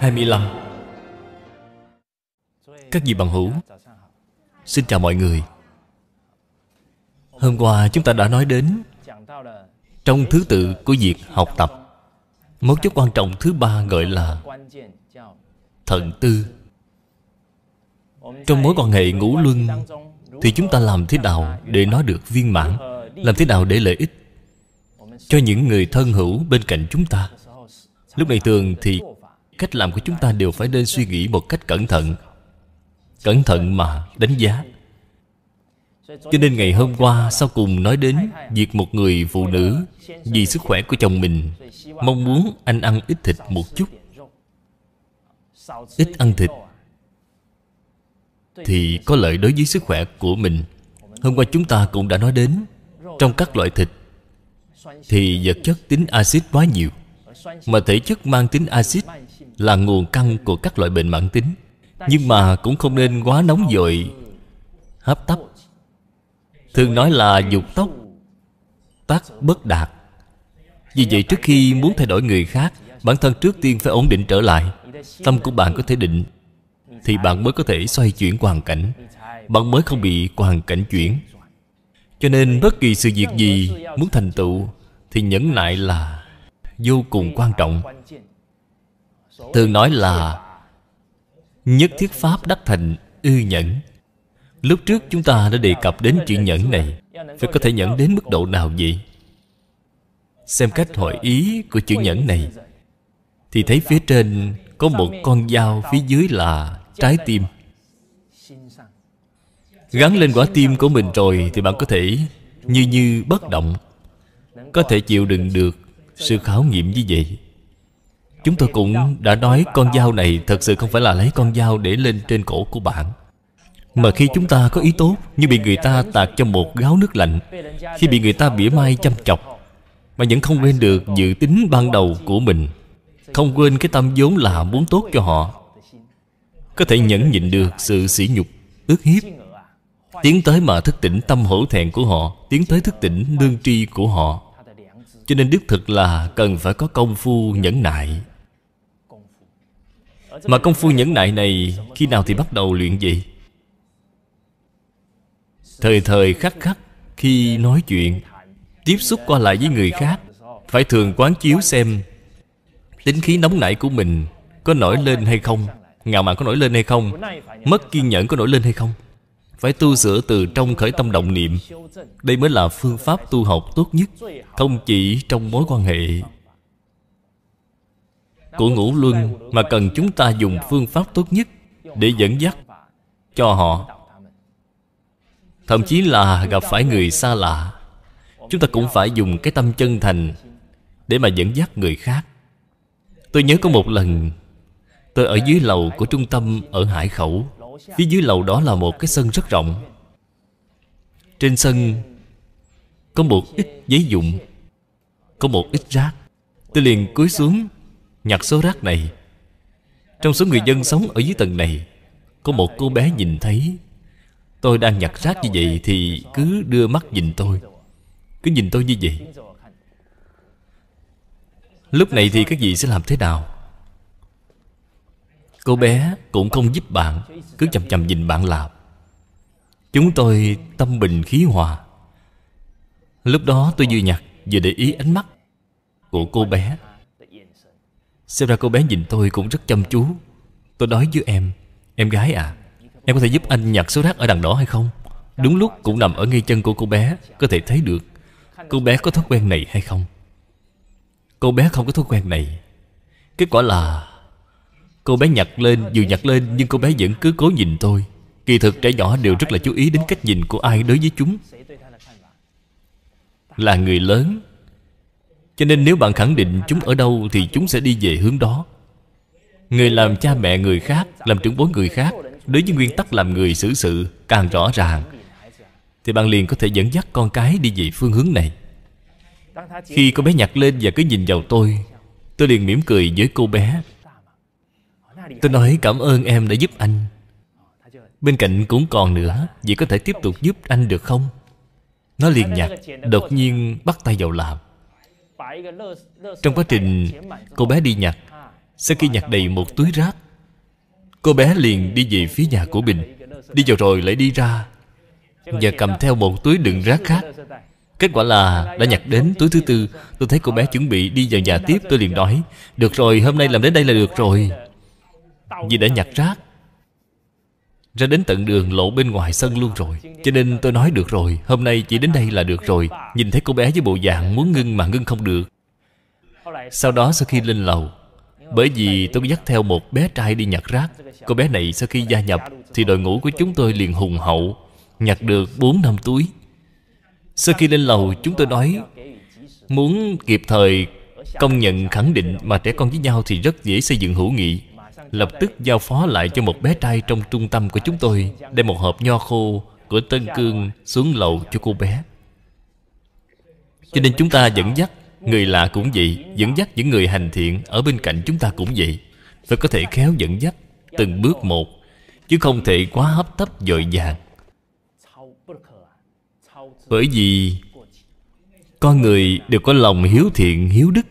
25 Các vị bằng hữu Xin chào mọi người Hôm qua chúng ta đã nói đến Trong thứ tự của việc học tập Mấu chốt quan trọng thứ ba gọi là Thận tư Trong mối quan hệ ngũ luân Thì chúng ta làm thế nào để nó được viên mãn Làm thế nào để lợi ích Cho những người thân hữu bên cạnh chúng ta Lúc này thường thì cách làm của chúng ta đều phải nên suy nghĩ một cách cẩn thận cẩn thận mà đánh giá cho nên ngày hôm qua sau cùng nói đến việc một người phụ nữ vì sức khỏe của chồng mình mong muốn anh ăn ít thịt một chút ít ăn thịt thì có lợi đối với sức khỏe của mình hôm qua chúng ta cũng đã nói đến trong các loại thịt thì vật chất tính axit quá nhiều mà thể chất mang tính axit là nguồn căn của các loại bệnh mãn tính nhưng mà cũng không nên quá nóng vội hấp tấp thường nói là dục tốc tác bất đạt vì vậy trước khi muốn thay đổi người khác bản thân trước tiên phải ổn định trở lại tâm của bạn có thể định thì bạn mới có thể xoay chuyển hoàn cảnh bạn mới không bị hoàn cảnh chuyển cho nên bất kỳ sự việc gì muốn thành tựu thì nhẫn nại là vô cùng quan trọng Thường nói là Nhất thiết pháp đắc thành ư nhẫn Lúc trước chúng ta đã đề cập đến chuyện nhẫn này Phải có thể nhẫn đến mức độ nào vậy? Xem cách hội ý của chữ nhẫn này Thì thấy phía trên có một con dao Phía dưới là trái tim Gắn lên quả tim của mình rồi Thì bạn có thể như như bất động Có thể chịu đựng được Sự khảo nghiệm như vậy Chúng tôi cũng đã nói con dao này thật sự không phải là lấy con dao để lên trên cổ của bạn Mà khi chúng ta có ý tốt Như bị người ta tạt cho một gáo nước lạnh Khi bị người ta bỉa mai chăm chọc Mà vẫn không quên được dự tính ban đầu của mình Không quên cái tâm vốn là muốn tốt cho họ Có thể nhẫn nhịn được sự sỉ nhục, ước hiếp Tiến tới mà thức tỉnh tâm hổ thẹn của họ Tiến tới thức tỉnh lương tri của họ Cho nên đức thực là cần phải có công phu nhẫn nại mà công phu nhẫn nại này Khi nào thì bắt đầu luyện gì Thời thời khắc khắc Khi nói chuyện Tiếp xúc qua lại với người khác Phải thường quán chiếu xem Tính khí nóng nảy của mình Có nổi lên hay không Ngạo mạn có nổi lên hay không Mất kiên nhẫn có nổi lên hay không phải tu sửa từ trong khởi tâm động niệm đây mới là phương pháp tu học tốt nhất không chỉ trong mối quan hệ của ngũ luân mà cần chúng ta dùng phương pháp tốt nhất để dẫn dắt cho họ thậm chí là gặp phải người xa lạ chúng ta cũng phải dùng cái tâm chân thành để mà dẫn dắt người khác tôi nhớ có một lần tôi ở dưới lầu của trung tâm ở hải khẩu phía dưới lầu đó là một cái sân rất rộng trên sân có một ít giấy dụng có một ít rác tôi liền cúi xuống Nhặt số rác này Trong số người dân sống ở dưới tầng này Có một cô bé nhìn thấy Tôi đang nhặt rác như vậy Thì cứ đưa mắt nhìn tôi Cứ nhìn tôi như vậy Lúc này thì các vị sẽ làm thế nào Cô bé cũng không giúp bạn Cứ chầm chầm nhìn bạn làm Chúng tôi tâm bình khí hòa Lúc đó tôi vừa nhặt Vừa để ý ánh mắt Của cô bé Xem ra cô bé nhìn tôi cũng rất chăm chú Tôi nói với em Em gái à Em có thể giúp anh nhặt số rác ở đằng đó hay không Đúng lúc cũng nằm ở ngay chân của cô bé Có thể thấy được Cô bé có thói quen này hay không Cô bé không có thói quen này Kết quả là Cô bé nhặt lên Dù nhặt lên nhưng cô bé vẫn cứ cố nhìn tôi Kỳ thực trẻ nhỏ đều rất là chú ý đến cách nhìn của ai đối với chúng Là người lớn cho nên nếu bạn khẳng định chúng ở đâu Thì chúng sẽ đi về hướng đó Người làm cha mẹ người khác Làm trưởng bối người khác Đối với nguyên tắc làm người xử sự càng rõ ràng Thì bạn liền có thể dẫn dắt con cái đi về phương hướng này Khi cô bé nhặt lên và cứ nhìn vào tôi Tôi liền mỉm cười với cô bé Tôi nói cảm ơn em đã giúp anh Bên cạnh cũng còn nữa Vậy có thể tiếp tục giúp anh được không Nó liền nhặt Đột nhiên bắt tay vào làm trong quá trình cô bé đi nhặt Sau khi nhặt đầy một túi rác Cô bé liền đi về phía nhà của bình, Đi vào rồi lại đi ra Và cầm theo một túi đựng rác khác Kết quả là đã nhặt đến túi thứ tư Tôi thấy cô bé chuẩn bị đi vào nhà tiếp Tôi liền nói Được rồi hôm nay làm đến đây là được rồi Vì đã nhặt rác ra đến tận đường lộ bên ngoài sân luôn rồi Cho nên tôi nói được rồi Hôm nay chỉ đến đây là được rồi Nhìn thấy cô bé với bộ dạng muốn ngưng mà ngưng không được Sau đó sau khi lên lầu Bởi vì tôi dắt theo một bé trai đi nhặt rác Cô bé này sau khi gia nhập Thì đội ngũ của chúng tôi liền hùng hậu Nhặt được 4 năm túi Sau khi lên lầu chúng tôi nói Muốn kịp thời công nhận khẳng định Mà trẻ con với nhau thì rất dễ xây dựng hữu nghị lập tức giao phó lại cho một bé trai trong trung tâm của chúng tôi đem một hộp nho khô của tân cương xuống lầu cho cô bé cho nên chúng ta dẫn dắt người lạ cũng vậy dẫn dắt những người hành thiện ở bên cạnh chúng ta cũng vậy phải có thể khéo dẫn dắt từng bước một chứ không thể quá hấp tấp dội vàng bởi vì con người đều có lòng hiếu thiện hiếu đức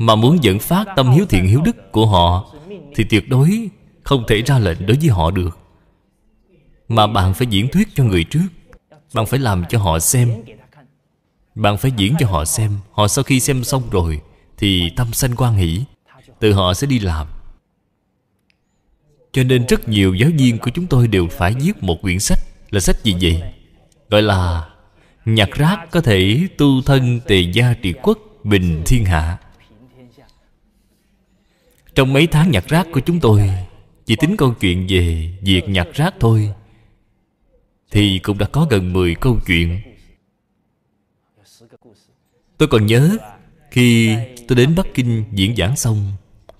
mà muốn dẫn phát tâm hiếu thiện hiếu đức của họ Thì tuyệt đối không thể ra lệnh đối với họ được Mà bạn phải diễn thuyết cho người trước Bạn phải làm cho họ xem Bạn phải diễn cho họ xem Họ sau khi xem xong rồi Thì tâm sanh quan hỷ Từ họ sẽ đi làm Cho nên rất nhiều giáo viên của chúng tôi đều phải viết một quyển sách Là sách gì vậy? Gọi là nhặt rác có thể tu thân tề gia trị quốc bình thiên hạ trong mấy tháng nhặt rác của chúng tôi Chỉ tính câu chuyện về việc nhặt rác thôi Thì cũng đã có gần 10 câu chuyện Tôi còn nhớ Khi tôi đến Bắc Kinh diễn giảng xong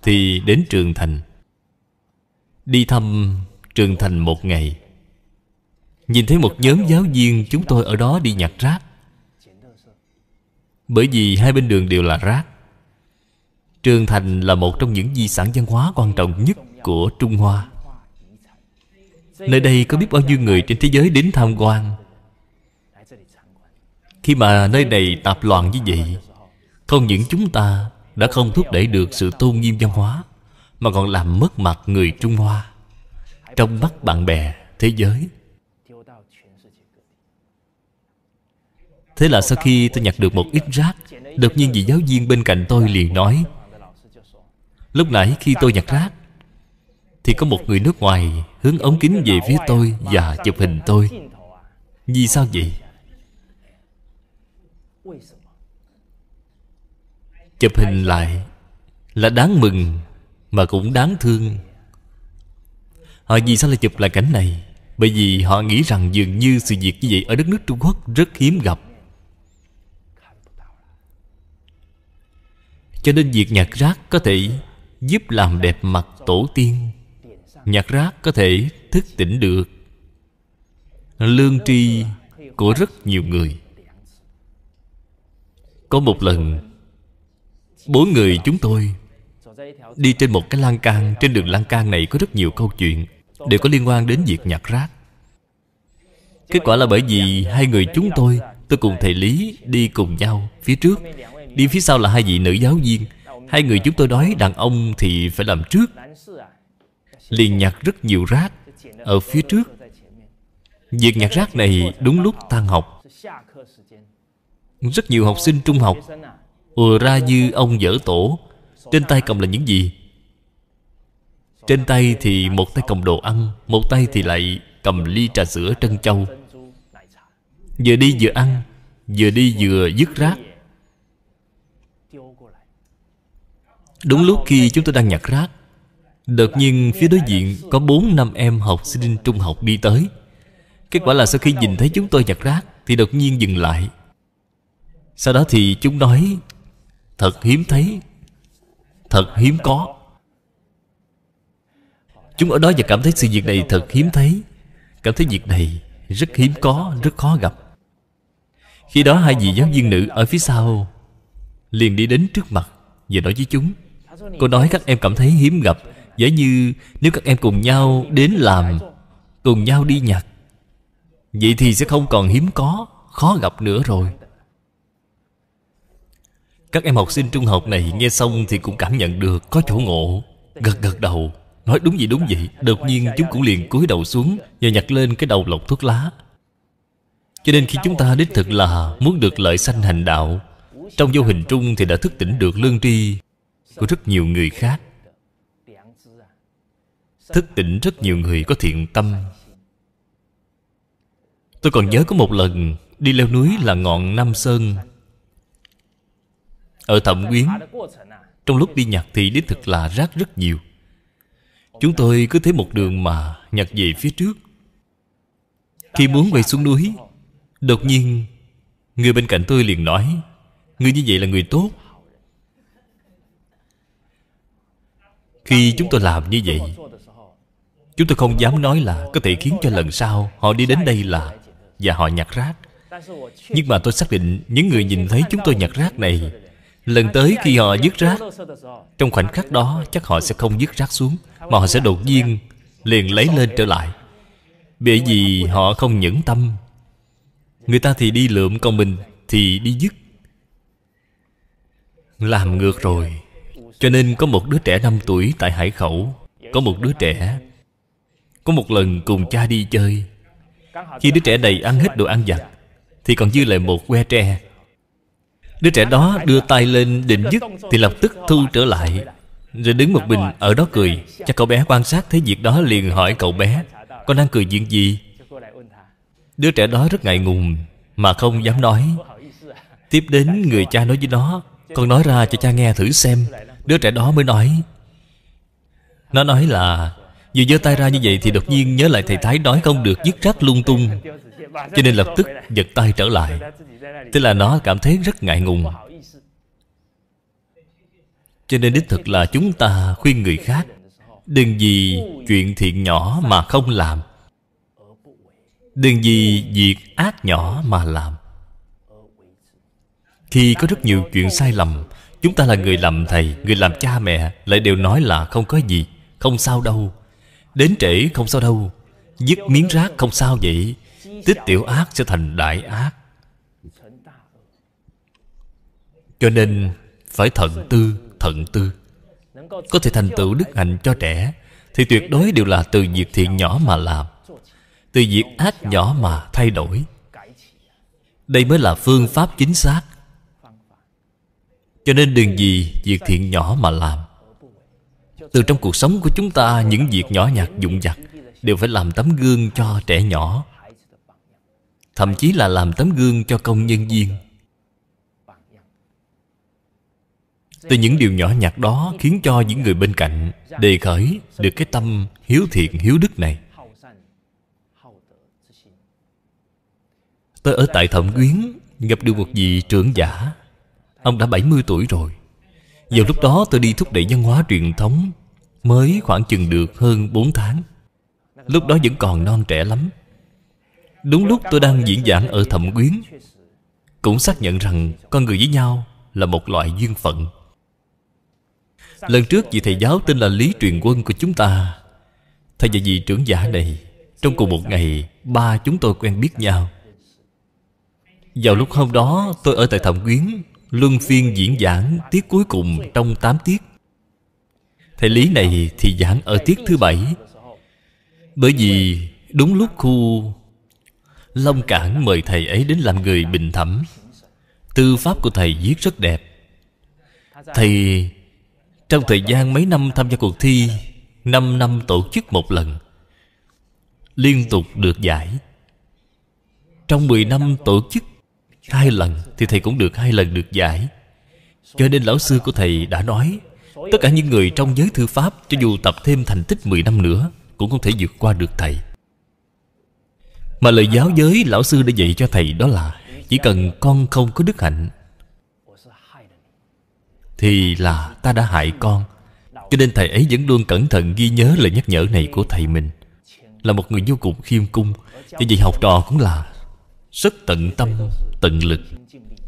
Thì đến Trường Thành Đi thăm Trường Thành một ngày Nhìn thấy một nhóm giáo viên chúng tôi ở đó đi nhặt rác Bởi vì hai bên đường đều là rác Trường Thành là một trong những di sản văn hóa quan trọng nhất của Trung Hoa Nơi đây có biết bao nhiêu người trên thế giới đến tham quan Khi mà nơi này tạp loạn như vậy Không những chúng ta đã không thúc đẩy được sự tôn nghiêm văn hóa Mà còn làm mất mặt người Trung Hoa Trong mắt bạn bè thế giới Thế là sau khi tôi nhặt được một ít rác Đột nhiên vị giáo viên bên cạnh tôi liền nói Lúc nãy khi tôi nhặt rác Thì có một người nước ngoài Hướng ống kính về phía tôi Và chụp hình tôi Vì sao vậy? Chụp hình lại Là đáng mừng Mà cũng đáng thương Họ vì sao lại chụp lại cảnh này Bởi vì họ nghĩ rằng dường như sự việc như vậy Ở đất nước Trung Quốc rất hiếm gặp Cho nên việc nhặt rác có thể giúp làm đẹp mặt tổ tiên nhặt rác có thể thức tỉnh được lương tri của rất nhiều người có một lần bốn người chúng tôi đi trên một cái lan can trên đường lan can này có rất nhiều câu chuyện đều có liên quan đến việc nhặt rác kết quả là bởi vì hai người chúng tôi tôi cùng thầy lý đi cùng nhau phía trước đi phía sau là hai vị nữ giáo viên Hai người chúng tôi nói đàn ông thì phải làm trước Liền nhặt rất nhiều rác Ở phía trước Việc nhặt rác này đúng lúc tan học Rất nhiều học sinh trung học ùa ra như ông dở tổ Trên tay cầm là những gì? Trên tay thì một tay cầm đồ ăn Một tay thì lại cầm ly trà sữa trân châu Vừa đi vừa ăn Vừa đi vừa dứt rác Đúng lúc khi chúng tôi đang nhặt rác Đột nhiên phía đối diện có bốn năm em học sinh trung học đi tới Kết quả là sau khi nhìn thấy chúng tôi nhặt rác Thì đột nhiên dừng lại Sau đó thì chúng nói Thật hiếm thấy Thật hiếm có Chúng ở đó và cảm thấy sự việc này thật hiếm thấy Cảm thấy việc này rất hiếm có, rất khó gặp Khi đó hai vị giáo viên nữ ở phía sau Liền đi đến trước mặt Và nói với chúng Cô nói các em cảm thấy hiếm gặp Giả như nếu các em cùng nhau đến làm Cùng nhau đi nhặt Vậy thì sẽ không còn hiếm có Khó gặp nữa rồi Các em học sinh trung học này Nghe xong thì cũng cảm nhận được Có chỗ ngộ Gật gật đầu Nói đúng vậy đúng vậy Đột nhiên chúng cũng liền cúi đầu xuống Và nhặt lên cái đầu lọc thuốc lá Cho nên khi chúng ta đích thực là Muốn được lợi sanh hành đạo Trong vô hình trung thì đã thức tỉnh được lương tri của rất nhiều người khác thức tỉnh rất nhiều người có thiện tâm tôi còn nhớ có một lần đi leo núi là ngọn nam sơn ở thẩm quyến trong lúc đi nhặt thì đích thực là rác rất nhiều chúng tôi cứ thế một đường mà nhặt về phía trước khi muốn quay xuống núi đột nhiên người bên cạnh tôi liền nói người như vậy là người tốt Khi chúng tôi làm như vậy Chúng tôi không dám nói là Có thể khiến cho lần sau Họ đi đến đây là Và họ nhặt rác Nhưng mà tôi xác định Những người nhìn thấy chúng tôi nhặt rác này Lần tới khi họ dứt rác Trong khoảnh khắc đó Chắc họ sẽ không dứt rác xuống Mà họ sẽ đột nhiên Liền lấy lên trở lại Bởi vì họ không nhẫn tâm Người ta thì đi lượm Còn mình thì đi dứt Làm ngược rồi cho nên có một đứa trẻ 5 tuổi tại Hải Khẩu Có một đứa trẻ Có một lần cùng cha đi chơi Khi đứa trẻ đầy ăn hết đồ ăn vặt Thì còn dư lại một que tre Đứa trẻ đó đưa tay lên định dứt Thì lập tức thu trở lại Rồi đứng một mình ở đó cười Cha cậu bé quan sát thấy việc đó liền hỏi cậu bé Con đang cười chuyện gì? Đứa trẻ đó rất ngại ngùng Mà không dám nói Tiếp đến người cha nói với nó Con nói ra cho cha nghe thử xem Đứa trẻ đó mới nói Nó nói là Vừa giơ tay ra như vậy thì đột nhiên nhớ lại thầy Thái nói không được dứt rác lung tung Cho nên lập tức giật tay trở lại Thế là nó cảm thấy rất ngại ngùng Cho nên đích thực là chúng ta khuyên người khác Đừng vì chuyện thiện nhỏ mà không làm Đừng vì việc ác nhỏ mà làm Khi có rất nhiều chuyện sai lầm Chúng ta là người làm thầy Người làm cha mẹ Lại đều nói là không có gì Không sao đâu Đến trễ không sao đâu Dứt miếng rác không sao vậy Tích tiểu ác sẽ thành đại ác Cho nên Phải thận tư Thận tư Có thể thành tựu đức hạnh cho trẻ Thì tuyệt đối đều là từ việc thiện nhỏ mà làm Từ việc ác nhỏ mà thay đổi Đây mới là phương pháp chính xác cho nên đừng vì việc thiện nhỏ mà làm từ trong cuộc sống của chúng ta những việc nhỏ nhặt dụng vặt đều phải làm tấm gương cho trẻ nhỏ thậm chí là làm tấm gương cho công nhân viên từ những điều nhỏ nhặt đó khiến cho những người bên cạnh đề khởi được cái tâm hiếu thiện hiếu đức này tôi ở tại thẩm quyến gặp được một vị trưởng giả Ông đã 70 tuổi rồi Vào lúc đó tôi đi thúc đẩy văn hóa truyền thống Mới khoảng chừng được hơn 4 tháng Lúc đó vẫn còn non trẻ lắm Đúng lúc tôi đang diễn giảng ở Thẩm Quyến Cũng xác nhận rằng con người với nhau là một loại duyên phận Lần trước vị thầy giáo tên là Lý Truyền Quân của chúng ta Thầy và vị trưởng giả này Trong cùng một ngày Ba chúng tôi quen biết nhau Vào lúc hôm đó tôi ở tại Thẩm Quyến Luân phiên diễn giảng tiết cuối cùng trong 8 tiết Thầy lý này thì giảng ở tiết thứ bảy Bởi vì đúng lúc khu Long Cảng mời thầy ấy đến làm người bình thẩm Tư pháp của thầy viết rất đẹp Thầy trong thời gian mấy năm tham gia cuộc thi 5 năm tổ chức một lần Liên tục được giải Trong 10 năm tổ chức hai lần thì thầy cũng được hai lần được giải cho nên lão sư của thầy đã nói tất cả những người trong giới thư pháp cho dù tập thêm thành tích 10 năm nữa cũng không thể vượt qua được thầy mà lời giáo giới lão sư đã dạy cho thầy đó là chỉ cần con không có đức hạnh thì là ta đã hại con cho nên thầy ấy vẫn luôn cẩn thận ghi nhớ lời nhắc nhở này của thầy mình là một người vô cùng khiêm cung cho vậy học trò cũng là rất tận tâm tận lực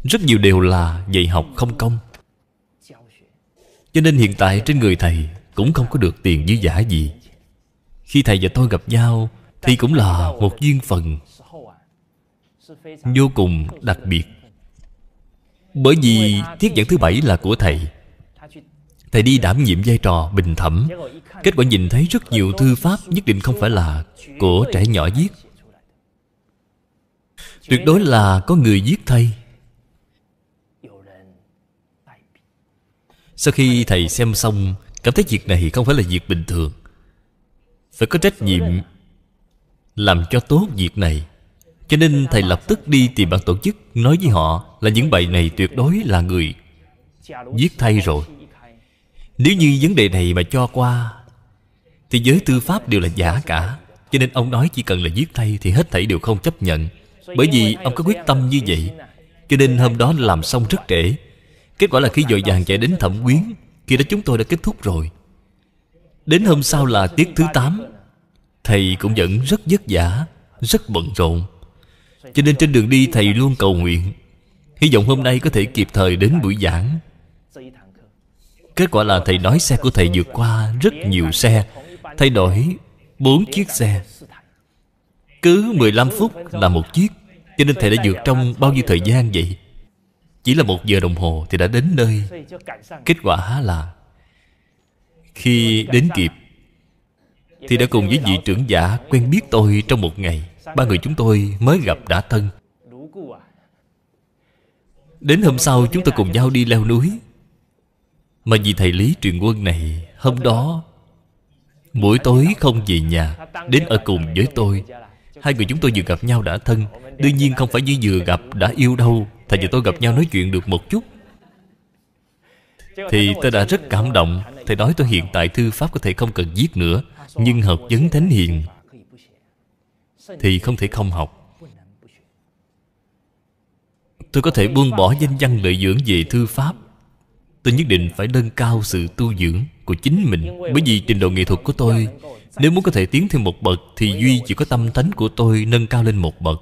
rất nhiều đều là dạy học không công cho nên hiện tại trên người thầy cũng không có được tiền dư giả gì khi thầy và tôi gặp nhau thì cũng là một duyên phận vô cùng đặc biệt bởi vì thiết giảng thứ bảy là của thầy Thầy đi đảm nhiệm vai trò bình thẩm Kết quả nhìn thấy rất nhiều thư pháp Nhất định không phải là của trẻ nhỏ viết tuyệt đối là có người giết thầy sau khi thầy xem xong cảm thấy việc này không phải là việc bình thường phải có trách nhiệm làm cho tốt việc này cho nên thầy lập tức đi tìm ban tổ chức nói với họ là những bài này tuyệt đối là người giết thay rồi nếu như vấn đề này mà cho qua Thì giới tư pháp đều là giả cả Cho nên ông nói chỉ cần là giết thay Thì hết thảy đều không chấp nhận bởi vì ông có quyết tâm như vậy Cho nên hôm đó làm xong rất trễ Kết quả là khi dội vàng chạy đến thẩm quyến Khi đó chúng tôi đã kết thúc rồi Đến hôm sau là tiết thứ 8 Thầy cũng vẫn rất vất vả Rất bận rộn Cho nên trên đường đi thầy luôn cầu nguyện Hy vọng hôm nay có thể kịp thời đến buổi giảng Kết quả là thầy nói xe của thầy vượt qua rất nhiều xe Thay đổi bốn chiếc xe cứ 15 phút là một chiếc Cho nên Thầy đã vượt trong bao nhiêu thời gian vậy Chỉ là một giờ đồng hồ thì đã đến nơi Kết quả là Khi đến kịp Thì đã cùng với vị trưởng giả quen biết tôi trong một ngày Ba người chúng tôi mới gặp đã thân Đến hôm sau chúng tôi cùng nhau đi leo núi Mà vì thầy Lý truyền quân này Hôm đó Buổi tối không về nhà Đến ở cùng với tôi Hai người chúng tôi vừa gặp nhau đã thân Đương nhiên không phải như vừa gặp đã yêu đâu Thầy và tôi gặp nhau nói chuyện được một chút Thì tôi đã rất cảm động Thầy nói tôi hiện tại thư pháp có thể không cần viết nữa Nhưng học vấn thánh hiền Thì không thể không học Tôi có thể buông bỏ danh văn lợi dưỡng về thư pháp Tôi nhất định phải nâng cao sự tu dưỡng của chính mình Bởi vì trình độ nghệ thuật của tôi nếu muốn có thể tiến thêm một bậc Thì Duy chỉ có tâm tánh của tôi nâng cao lên một bậc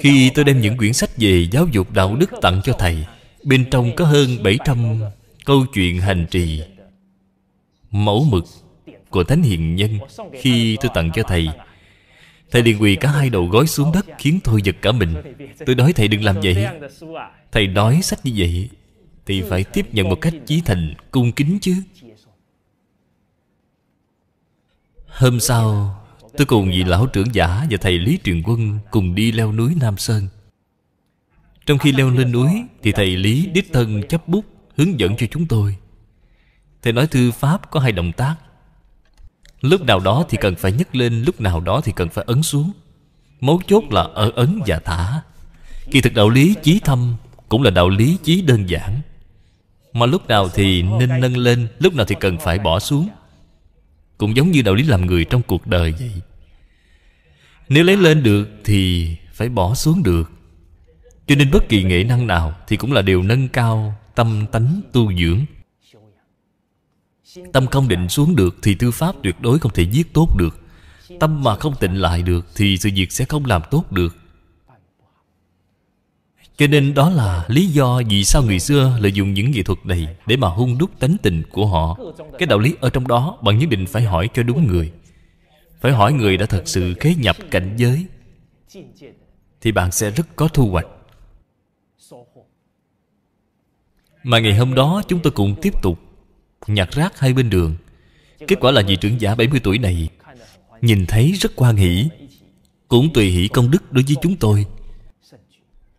Khi tôi đem những quyển sách về giáo dục đạo đức tặng cho Thầy Bên trong có hơn 700 câu chuyện hành trì Mẫu mực của Thánh Hiền Nhân Khi tôi tặng cho Thầy Thầy liền quỳ cả hai đầu gối xuống đất Khiến tôi giật cả mình Tôi nói thầy đừng làm vậy Thầy nói sách như vậy Thì phải tiếp nhận một cách chí thành Cung kính chứ Hôm sau Tôi cùng vị lão trưởng giả và thầy Lý Truyền Quân Cùng đi leo núi Nam Sơn Trong khi leo lên núi Thì thầy Lý đích thân chấp bút Hướng dẫn cho chúng tôi Thầy nói thư pháp có hai động tác Lúc nào đó thì cần phải nhấc lên Lúc nào đó thì cần phải ấn xuống Mấu chốt là ở ấn và thả Kỳ thực đạo lý chí thâm Cũng là đạo lý chí đơn giản Mà lúc nào thì nên nâng lên Lúc nào thì cần phải bỏ xuống cũng giống như đạo lý làm người trong cuộc đời vậy Nếu lấy lên được thì phải bỏ xuống được Cho nên bất kỳ nghệ năng nào Thì cũng là điều nâng cao tâm tánh tu dưỡng Tâm không định xuống được Thì tư pháp tuyệt đối không thể giết tốt được Tâm mà không tịnh lại được Thì sự việc sẽ không làm tốt được cho nên đó là lý do vì sao người xưa lợi dụng những nghệ thuật này Để mà hung đúc tánh tình của họ Cái đạo lý ở trong đó bạn nhất định phải hỏi cho đúng người Phải hỏi người đã thật sự kế nhập cảnh giới Thì bạn sẽ rất có thu hoạch Mà ngày hôm đó chúng tôi cùng tiếp tục Nhặt rác hai bên đường Kết quả là vị trưởng giả 70 tuổi này Nhìn thấy rất quan hỷ Cũng tùy hỷ công đức đối với chúng tôi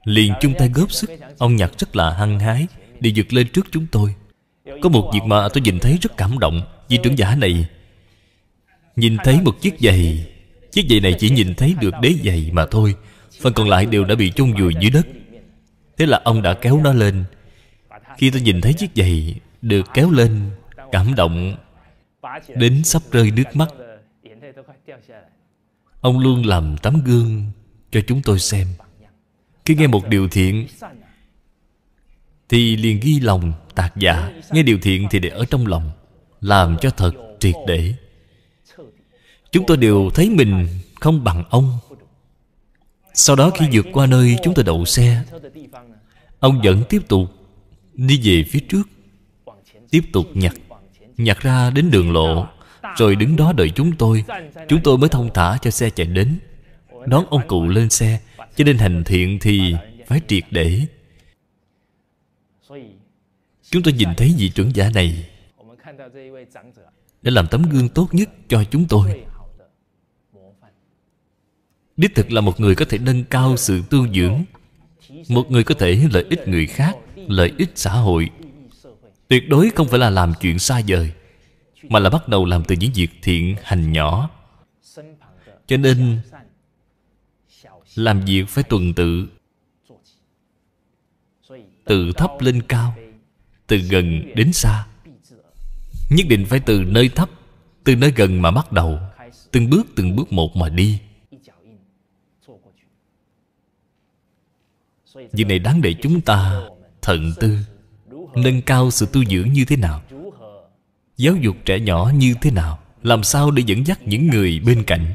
Liền chung tay góp sức Ông Nhạc rất là hăng hái Đi vượt lên trước chúng tôi Có một việc mà tôi nhìn thấy rất cảm động Vì trưởng giả này Nhìn thấy một chiếc giày Chiếc giày này chỉ nhìn thấy được đế giày mà thôi Phần còn lại đều đã bị chôn vùi dưới đất Thế là ông đã kéo nó lên Khi tôi nhìn thấy chiếc giày Được kéo lên Cảm động Đến sắp rơi nước mắt Ông luôn làm tấm gương Cho chúng tôi xem khi nghe một điều thiện Thì liền ghi lòng tạc giả Nghe điều thiện thì để ở trong lòng Làm cho thật triệt để Chúng tôi đều thấy mình không bằng ông Sau đó khi vượt qua nơi chúng tôi đậu xe Ông vẫn tiếp tục Đi về phía trước Tiếp tục nhặt Nhặt ra đến đường lộ Rồi đứng đó đợi chúng tôi Chúng tôi mới thông thả cho xe chạy đến Đón ông cụ lên xe cho nên hành thiện thì phải triệt để chúng tôi nhìn thấy vị trưởng giả này đã làm tấm gương tốt nhất cho chúng tôi đích thực là một người có thể nâng cao sự tu dưỡng một người có thể lợi ích người khác lợi ích xã hội tuyệt đối không phải là làm chuyện xa vời mà là bắt đầu làm từ những việc thiện hành nhỏ cho nên làm việc phải tuần tự từ thấp lên cao từ gần đến xa nhất định phải từ nơi thấp từ nơi gần mà bắt đầu từng bước từng bước một mà đi Vì này đáng để chúng ta thận tư nâng cao sự tu dưỡng như thế nào giáo dục trẻ nhỏ như thế nào làm sao để dẫn dắt những người bên cạnh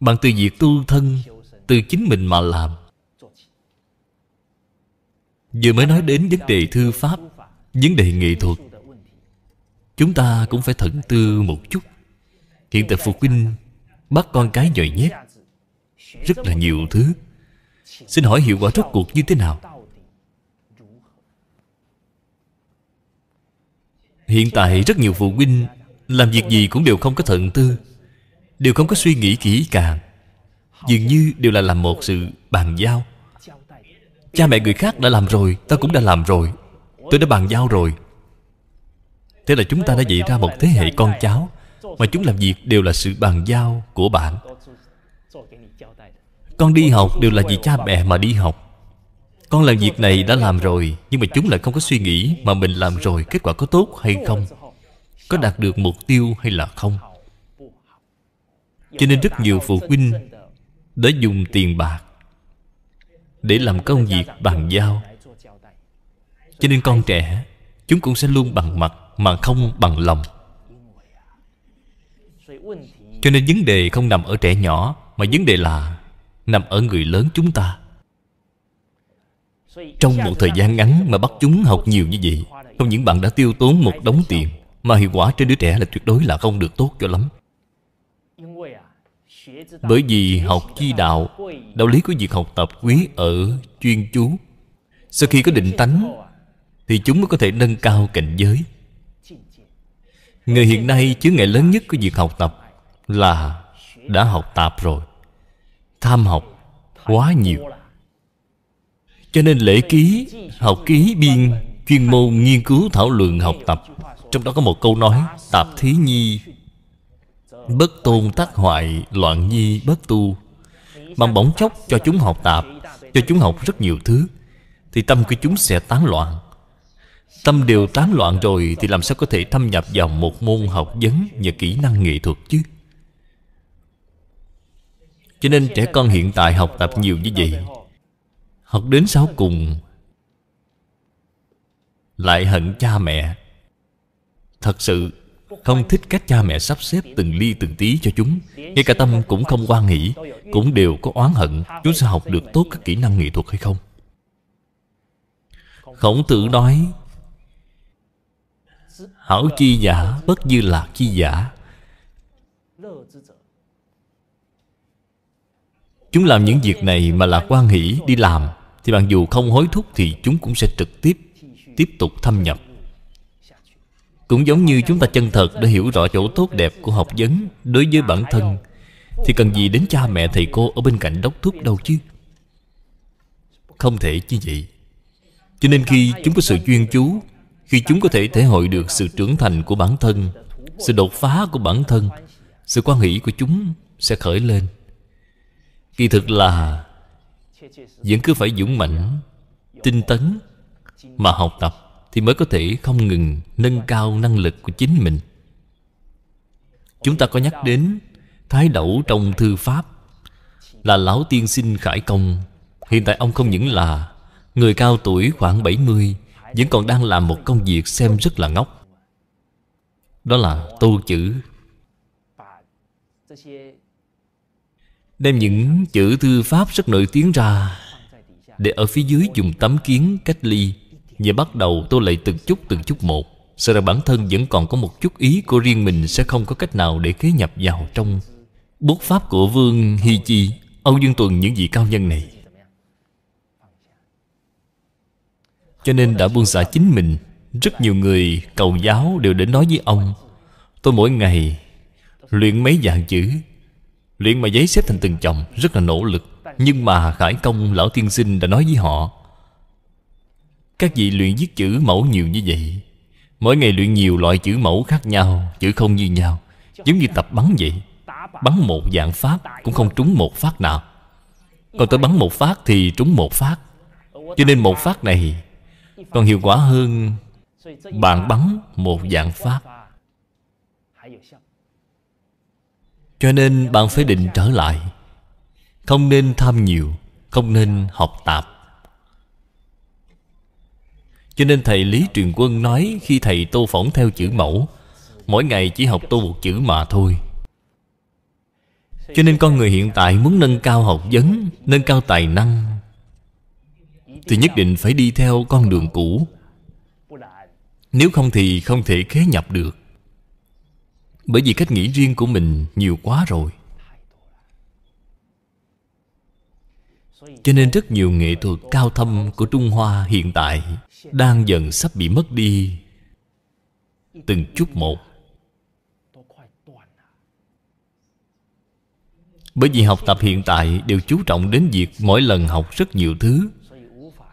bạn từ việc tu thân Từ chính mình mà làm Vừa mới nói đến vấn đề thư pháp Vấn đề nghệ thuật Chúng ta cũng phải thận tư một chút Hiện tại phụ huynh Bắt con cái nhồi nhét Rất là nhiều thứ Xin hỏi hiệu quả rốt cuộc như thế nào Hiện tại rất nhiều phụ huynh Làm việc gì cũng đều không có thận tư đều không có suy nghĩ kỹ càng dường như đều là làm một sự bàn giao cha mẹ người khác đã làm rồi ta cũng đã làm rồi tôi đã bàn giao rồi thế là chúng ta đã dạy ra một thế hệ con cháu mà chúng làm việc đều là sự bàn giao của bạn con đi học đều là vì cha mẹ mà đi học con làm việc này đã làm rồi nhưng mà chúng lại không có suy nghĩ mà mình làm rồi kết quả có tốt hay không có đạt được mục tiêu hay là không cho nên rất nhiều phụ huynh Đã dùng tiền bạc Để làm công việc bàn giao Cho nên con trẻ Chúng cũng sẽ luôn bằng mặt Mà không bằng lòng Cho nên vấn đề không nằm ở trẻ nhỏ Mà vấn đề là Nằm ở người lớn chúng ta Trong một thời gian ngắn Mà bắt chúng học nhiều như vậy Không những bạn đã tiêu tốn một đống tiền Mà hiệu quả trên đứa trẻ là tuyệt đối là không được tốt cho lắm bởi vì học chi đạo Đạo lý của việc học tập quý ở chuyên chú Sau khi có định tánh Thì chúng mới có thể nâng cao cảnh giới Người hiện nay chướng ngại lớn nhất của việc học tập Là đã học tạp rồi Tham học quá nhiều Cho nên lễ ký, học ký biên Chuyên môn nghiên cứu thảo luận học tập Trong đó có một câu nói Tạp thí nhi Bất tôn tác hoại Loạn nhi bất tu Bằng bỗng chốc cho chúng học tạp Cho chúng học rất nhiều thứ Thì tâm của chúng sẽ tán loạn Tâm đều tán loạn rồi Thì làm sao có thể thâm nhập vào một môn học vấn Và kỹ năng nghệ thuật chứ Cho nên trẻ con hiện tại học tập nhiều như vậy Học đến sau cùng Lại hận cha mẹ Thật sự không thích cách cha mẹ sắp xếp từng ly từng tí cho chúng Ngay cả tâm cũng không quan nghĩ Cũng đều có oán hận Chúng sẽ học được tốt các kỹ năng nghệ thuật hay không Khổng tử nói Hảo chi giả bất như lạc chi giả Chúng làm những việc này mà là quan hỷ đi làm Thì bạn dù không hối thúc thì chúng cũng sẽ trực tiếp Tiếp tục thâm nhập cũng giống như chúng ta chân thật đã hiểu rõ chỗ tốt đẹp của học vấn đối với bản thân Thì cần gì đến cha mẹ thầy cô ở bên cạnh đốc thúc đâu chứ Không thể như vậy Cho nên khi chúng có sự chuyên chú Khi chúng có thể thể hội được sự trưởng thành của bản thân Sự đột phá của bản thân Sự quan hỷ của chúng sẽ khởi lên Kỳ thực là Vẫn cứ phải dũng mãnh Tinh tấn Mà học tập thì mới có thể không ngừng nâng cao năng lực của chính mình chúng ta có nhắc đến thái đẩu trong thư pháp là lão tiên sinh khải công hiện tại ông không những là người cao tuổi khoảng 70 vẫn còn đang làm một công việc xem rất là ngốc đó là tu chữ đem những chữ thư pháp rất nổi tiếng ra để ở phía dưới dùng tấm kiến cách ly và bắt đầu tôi lại từng chút từng chút một sợ rằng bản thân vẫn còn có một chút ý của riêng mình sẽ không có cách nào để kế nhập vào trong bút pháp của vương hi chi âu dương tuần những vị cao nhân này cho nên đã buông xả chính mình rất nhiều người cầu giáo đều đến nói với ông tôi mỗi ngày luyện mấy dạng chữ luyện mà giấy xếp thành từng chồng rất là nỗ lực nhưng mà khải công lão tiên sinh đã nói với họ các vị luyện viết chữ mẫu nhiều như vậy Mỗi ngày luyện nhiều loại chữ mẫu khác nhau Chữ không như nhau Giống như tập bắn vậy Bắn một dạng phát cũng không trúng một phát nào Còn tới bắn một phát thì trúng một phát Cho nên một phát này Còn hiệu quả hơn Bạn bắn một dạng phát Cho nên bạn phải định trở lại Không nên tham nhiều Không nên học tạp cho nên thầy Lý Truyền Quân nói Khi thầy tô phỏng theo chữ mẫu Mỗi ngày chỉ học tô một chữ mà thôi Cho nên con người hiện tại muốn nâng cao học vấn Nâng cao tài năng Thì nhất định phải đi theo con đường cũ Nếu không thì không thể kế nhập được Bởi vì cách nghĩ riêng của mình nhiều quá rồi Cho nên rất nhiều nghệ thuật cao thâm của Trung Hoa hiện tại đang dần sắp bị mất đi từng chút một bởi vì học tập hiện tại đều chú trọng đến việc mỗi lần học rất nhiều thứ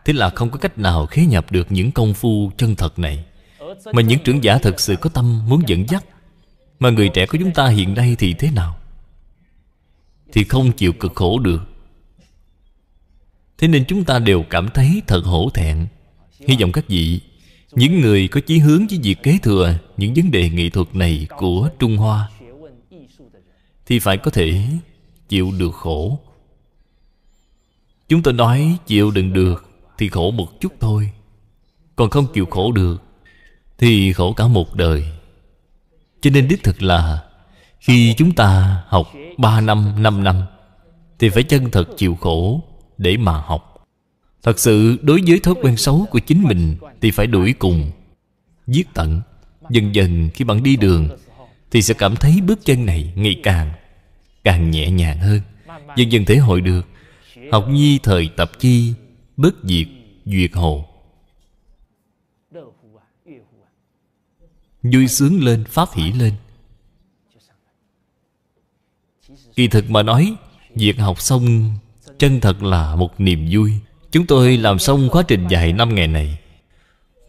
thế là không có cách nào khế nhập được những công phu chân thật này mà những trưởng giả thật sự có tâm muốn dẫn dắt mà người trẻ của chúng ta hiện nay thì thế nào thì không chịu cực khổ được thế nên chúng ta đều cảm thấy thật hổ thẹn hy vọng các vị những người có chí hướng với việc kế thừa những vấn đề nghệ thuật này của trung hoa thì phải có thể chịu được khổ chúng tôi nói chịu đựng được thì khổ một chút thôi còn không chịu khổ được thì khổ cả một đời cho nên đích thực là khi chúng ta học 3 năm, 5 năm Thì phải chân thật chịu khổ để mà học Thật sự đối với thói quen xấu của chính mình Thì phải đuổi cùng Giết tận Dần dần khi bạn đi đường Thì sẽ cảm thấy bước chân này ngày càng Càng nhẹ nhàng hơn Dần dần thể hội được Học nhi thời tập chi Bất diệt duyệt hồ Vui sướng lên, pháp hỷ lên Kỳ thực mà nói Việc học xong Chân thật là một niềm vui Chúng tôi làm xong quá trình dạy 5 ngày này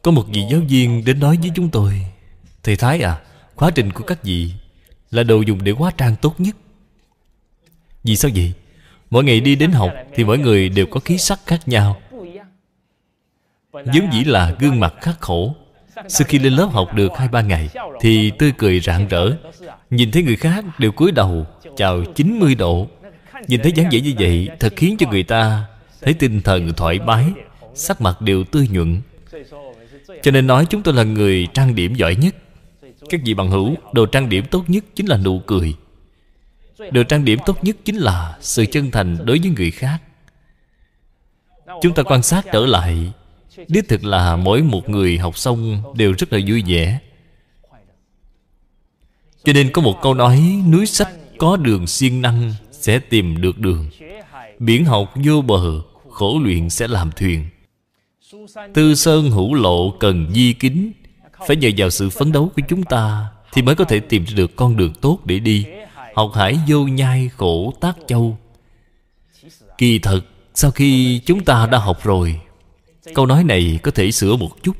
Có một vị giáo viên đến nói với chúng tôi Thầy Thái à Quá trình của các vị Là đồ dùng để hóa trang tốt nhất Vì sao vậy? Mỗi ngày đi đến học Thì mỗi người đều có khí sắc khác nhau vốn dĩ là gương mặt khắc khổ Sau khi lên lớp học được 2-3 ngày Thì tươi cười rạng rỡ Nhìn thấy người khác đều cúi đầu Chào 90 độ Nhìn thấy dáng vẻ như vậy Thật khiến cho người ta Thấy tinh thần thoải mái Sắc mặt đều tươi nhuận Cho nên nói chúng tôi là người trang điểm giỏi nhất Các vị bằng hữu Đồ trang điểm tốt nhất chính là nụ cười Đồ trang điểm tốt nhất chính là Sự chân thành đối với người khác Chúng ta quan sát trở lại Đích thực là mỗi một người học xong Đều rất là vui vẻ Cho nên có một câu nói Núi sách có đường siêng năng Sẽ tìm được đường Biển học vô bờ khổ luyện sẽ làm thuyền Tư sơn hữu lộ cần di kính Phải nhờ vào sự phấn đấu của chúng ta Thì mới có thể tìm được con đường tốt để đi Học hải vô nhai khổ tác châu Kỳ thật Sau khi chúng ta đã học rồi Câu nói này có thể sửa một chút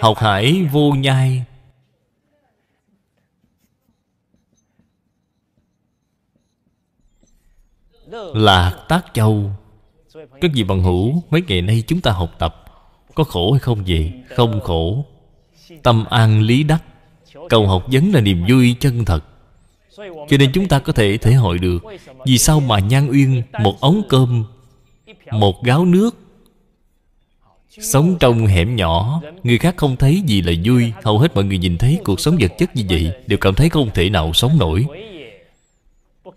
Học hải vô nhai Lạc tác châu các vị bằng hữu Mấy ngày nay chúng ta học tập Có khổ hay không vậy? Không khổ Tâm an lý đắc Cầu học vấn là niềm vui chân thật Cho nên chúng ta có thể thể hội được Vì sao mà Nhan Uyên Một ống cơm Một gáo nước Sống trong hẻm nhỏ Người khác không thấy gì là vui Hầu hết mọi người nhìn thấy cuộc sống vật chất như vậy Đều cảm thấy không thể nào sống nổi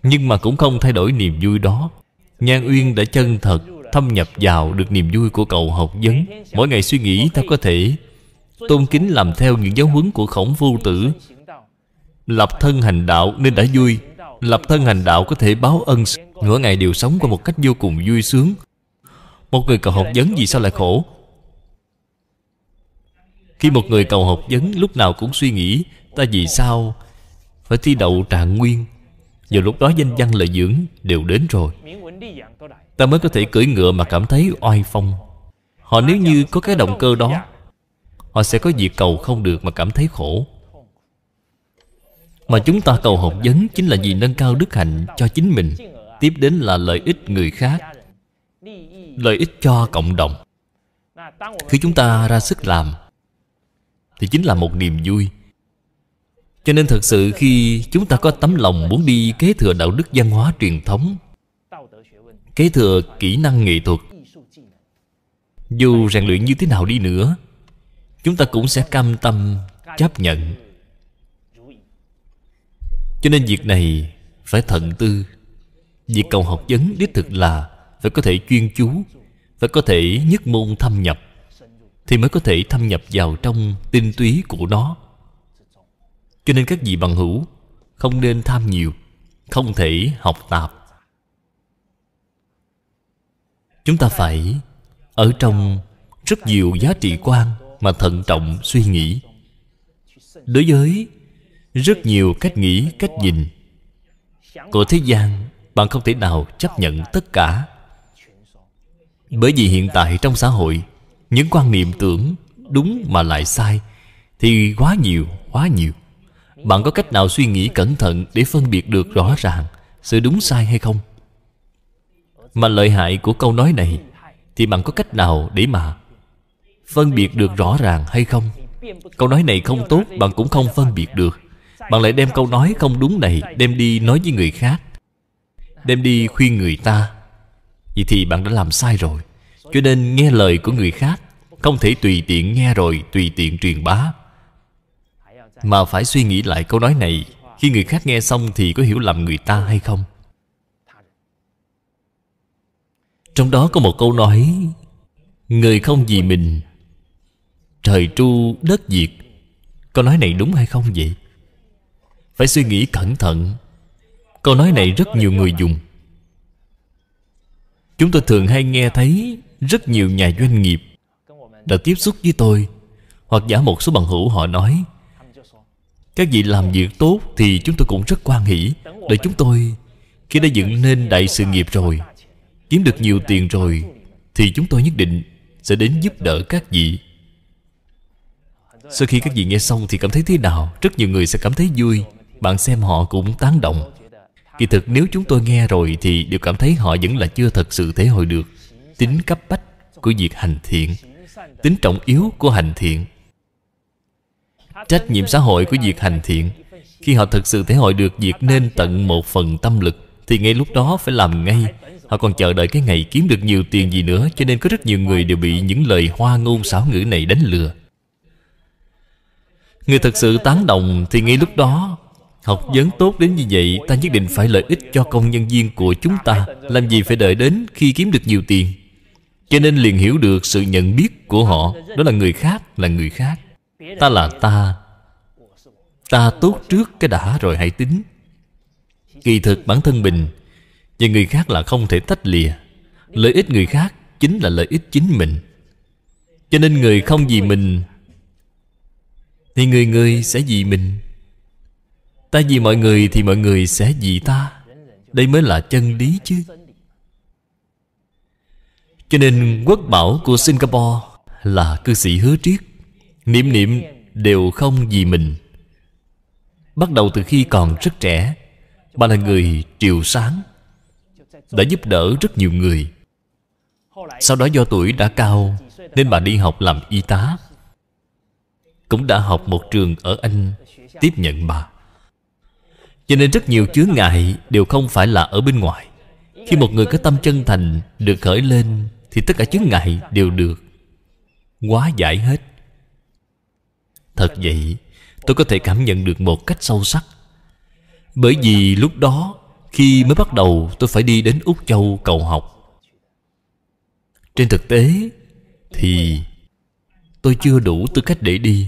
Nhưng mà cũng không thay đổi niềm vui đó Nhan Uyên đã chân thật Thâm nhập vào được niềm vui của cậu học vấn Mỗi ngày suy nghĩ ta có thể Tôn kính làm theo những giáo huấn của khổng vô tử Lập thân hành đạo nên đã vui Lập thân hành đạo có thể báo ân Mỗi ngày đều sống qua một cách vô cùng vui sướng Một người cầu học vấn vì sao lại khổ Khi một người cầu học vấn lúc nào cũng suy nghĩ Ta vì sao phải thi đậu trạng nguyên Vào lúc đó danh văn lợi dưỡng đều đến rồi Ta mới có thể cưỡi ngựa mà cảm thấy oai phong Họ nếu như có cái động cơ đó Họ sẽ có việc cầu không được mà cảm thấy khổ Mà chúng ta cầu học vấn Chính là vì nâng cao đức hạnh cho chính mình Tiếp đến là lợi ích người khác Lợi ích cho cộng đồng Khi chúng ta ra sức làm Thì chính là một niềm vui Cho nên thật sự khi chúng ta có tấm lòng Muốn đi kế thừa đạo đức văn hóa truyền thống Kế thừa kỹ năng nghệ thuật Dù rèn luyện như thế nào đi nữa Chúng ta cũng sẽ cam tâm Chấp nhận Cho nên việc này Phải thận tư Việc cầu học vấn đích thực là Phải có thể chuyên chú Phải có thể nhất môn thâm nhập Thì mới có thể thâm nhập vào trong tinh túy của nó Cho nên các vị bằng hữu Không nên tham nhiều Không thể học tạp chúng ta phải ở trong rất nhiều giá trị quan mà thận trọng suy nghĩ đối với rất nhiều cách nghĩ cách nhìn của thế gian bạn không thể nào chấp nhận tất cả bởi vì hiện tại trong xã hội những quan niệm tưởng đúng mà lại sai thì quá nhiều quá nhiều bạn có cách nào suy nghĩ cẩn thận để phân biệt được rõ ràng sự đúng sai hay không mà lợi hại của câu nói này Thì bạn có cách nào để mà Phân biệt được rõ ràng hay không Câu nói này không tốt Bạn cũng không phân biệt được Bạn lại đem câu nói không đúng này Đem đi nói với người khác Đem đi khuyên người ta Vậy thì bạn đã làm sai rồi Cho nên nghe lời của người khác Không thể tùy tiện nghe rồi Tùy tiện truyền bá Mà phải suy nghĩ lại câu nói này Khi người khác nghe xong thì có hiểu lầm người ta hay không Trong đó có một câu nói Người không vì mình Trời tru đất diệt Câu nói này đúng hay không vậy? Phải suy nghĩ cẩn thận Câu nói này rất nhiều người dùng Chúng tôi thường hay nghe thấy Rất nhiều nhà doanh nghiệp Đã tiếp xúc với tôi Hoặc giả một số bằng hữu họ nói Các vị làm việc tốt Thì chúng tôi cũng rất quan hỷ Đợi chúng tôi Khi đã dựng nên đại sự nghiệp rồi kiếm được nhiều tiền rồi thì chúng tôi nhất định sẽ đến giúp đỡ các vị sau khi các vị nghe xong thì cảm thấy thế nào rất nhiều người sẽ cảm thấy vui bạn xem họ cũng tán động kỳ thực nếu chúng tôi nghe rồi thì đều cảm thấy họ vẫn là chưa thật sự thể hội được tính cấp bách của việc hành thiện tính trọng yếu của hành thiện trách nhiệm xã hội của việc hành thiện khi họ thật sự thể hội được việc nên tận một phần tâm lực thì ngay lúc đó phải làm ngay Họ còn chờ đợi cái ngày kiếm được nhiều tiền gì nữa Cho nên có rất nhiều người đều bị những lời hoa ngôn xảo ngữ này đánh lừa Người thật sự tán đồng thì ngay lúc đó Học vấn tốt đến như vậy Ta nhất định phải lợi ích cho công nhân viên của chúng ta Làm gì phải đợi đến khi kiếm được nhiều tiền Cho nên liền hiểu được sự nhận biết của họ Đó là người khác là người khác Ta là ta Ta tốt trước cái đã rồi hãy tính Kỳ thực bản thân mình và người khác là không thể tách lìa lợi ích người khác chính là lợi ích chính mình cho nên người không vì mình thì người người sẽ vì mình ta vì mọi người thì mọi người sẽ vì ta đây mới là chân lý chứ cho nên quốc bảo của singapore là cư sĩ hứa triết niệm niệm đều không vì mình bắt đầu từ khi còn rất trẻ bà là người triều sáng đã giúp đỡ rất nhiều người sau đó do tuổi đã cao nên bà đi học làm y tá cũng đã học một trường ở anh tiếp nhận bà cho nên rất nhiều chướng ngại đều không phải là ở bên ngoài khi một người có tâm chân thành được khởi lên thì tất cả chướng ngại đều được hóa giải hết thật vậy tôi có thể cảm nhận được một cách sâu sắc bởi vì lúc đó khi mới bắt đầu tôi phải đi đến Úc Châu cầu học Trên thực tế Thì Tôi chưa đủ tư cách để đi